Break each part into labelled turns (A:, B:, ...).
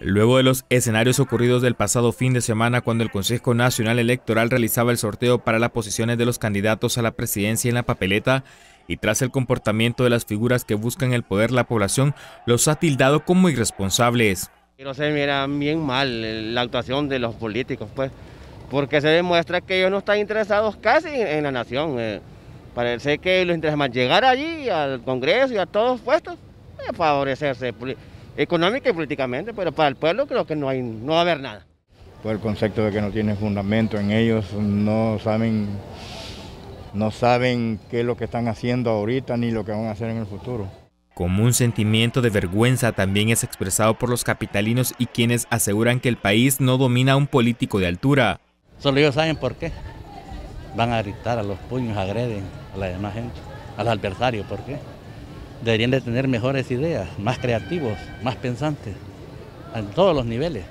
A: Luego de los escenarios ocurridos del pasado fin de semana cuando el Consejo Nacional Electoral realizaba el sorteo para las posiciones de los candidatos a la presidencia en la papeleta y tras el comportamiento de las figuras que buscan el poder, la población los ha tildado como irresponsables.
B: No se mira bien mal eh, la actuación de los políticos, pues, porque se demuestra que ellos no están interesados casi en la nación. Eh. Parece que los intereses más llegar allí al Congreso y a todos los puestos, eh, favorecerse económica y políticamente, pero para el pueblo creo que no, hay, no va a haber nada.
C: Por el concepto de que no tiene fundamento en ellos, no saben, no saben qué es lo que están haciendo ahorita ni lo que van a hacer en el futuro.
A: Como un sentimiento de vergüenza también es expresado por los capitalinos y quienes aseguran que el país no domina a un político de altura. Solo ellos
B: saben por qué. Van a gritar a los puños, agreden a la demás gente, a los ¿por qué? deberían de tener mejores ideas, más creativos, más pensantes, en todos los niveles.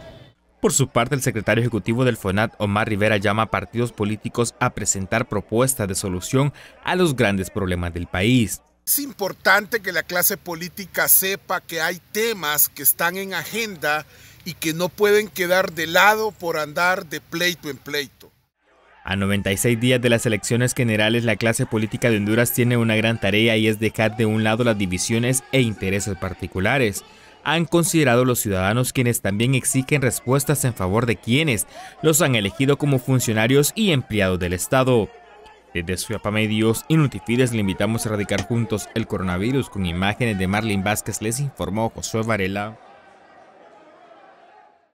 B: Por su parte, el secretario ejecutivo del FONAT, Omar Rivera, llama
A: a partidos políticos a presentar propuestas de solución a los grandes problemas del país.
D: Es importante que la clase política sepa que hay temas que están en agenda y que no pueden quedar de lado por andar de pleito en pleito.
A: A 96 días de las elecciones generales, la clase política de Honduras tiene una gran tarea y es dejar de un lado las divisiones e intereses particulares. Han considerado los ciudadanos quienes también exigen respuestas en favor de quienes los han elegido como funcionarios y empleados del Estado. Desde su Medios y Notifides le invitamos a erradicar juntos el coronavirus con imágenes de Marlene Vázquez, les informó Josué Varela.